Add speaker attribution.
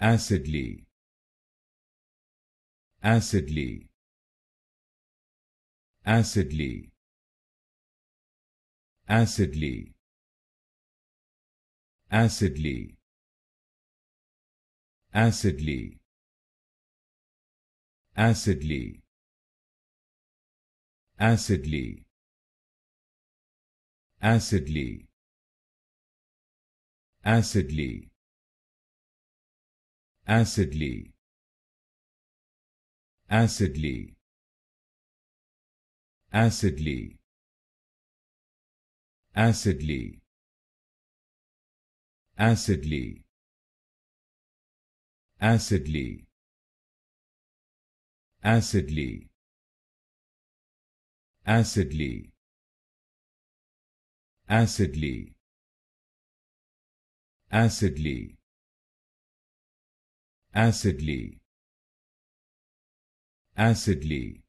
Speaker 1: acidly acidly acidly acidly acidly acidly acidly acidly acidly acidly acidly acidly acidly acidly acidly acidly acidly acidly acidly acidly acidly acidly